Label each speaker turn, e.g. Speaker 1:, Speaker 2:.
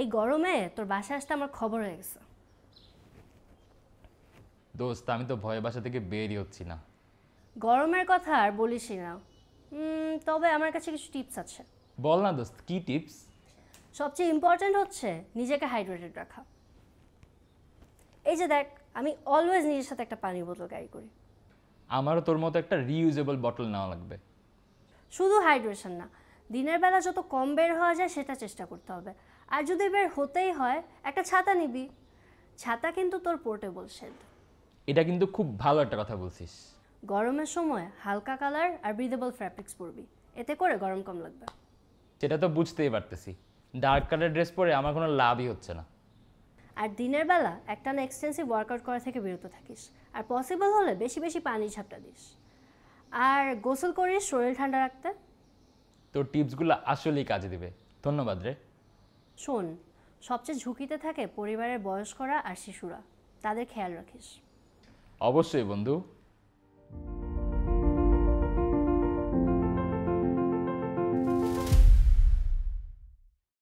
Speaker 1: এই গরমে তোর বাসায় আসতে আমার খবর হয়ে গেছে
Speaker 2: দোস্ত আমি তো ভয়ে বাসা থেকে বেরই হচ্ছি না
Speaker 1: গরমের কথা আর বলিস না তবে আমার কাছে কিছু টিপস আছে
Speaker 2: বল না দোস্ত কি টিপস
Speaker 1: সবচেয়ে ইম্পর্ট্যান্ট হচ্ছে নিজেকে হাইড্রেটেড রাখা এই যে দেখ আমি অলওয়েজ নিজের সাথে একটা পানির বোতল ক্যারি করি
Speaker 2: আমারও তোর মতো একটা রিউজেবল বটল নেওয়া লাগবে
Speaker 1: শুধু হাইড্রেশন না দিনের বেলা যত কম বের হওয়া যায় সেটা চেষ্টা করতে হবে আর যদি বের হতেই হয় একটা ছাতা নিবি ছাতা কিন্তু তোর পোর্টেবল শেড
Speaker 2: এটা কিন্তু খুব ভালো একটা কথা বলছিস
Speaker 1: গরমের সময় হালকা কালার আর ব্রিদেবল ফ্যাব্রিক্স পরবি এতে করে গরম কম লাগবে
Speaker 2: সেটা তো বুঝতেই পারতেছি ডার্ক কালার ড্রেস পরে আমার কোনো লাভই হচ্ছে না
Speaker 1: আর দিনের বেলা একটা না এক্সটেন্সিভ ওয়ার্কআউট করা থেকে বিরত থাকিস আর পসিবল হলে বেশি বেশি পানি ঝাপটা দিস আর গোসল করিস শরীর ঠান্ডা রাখতে
Speaker 2: তোর টিপসগুলো আসলেই কাজে দেবে ধন্যবাদ রে
Speaker 1: শোন সবচেয়ে ঝুঁকিতে থাকে পরিবারের বয়স্করা আর শিশুরা তাদের খেয়াল রাখিস
Speaker 2: অবশ্যই বন্ধু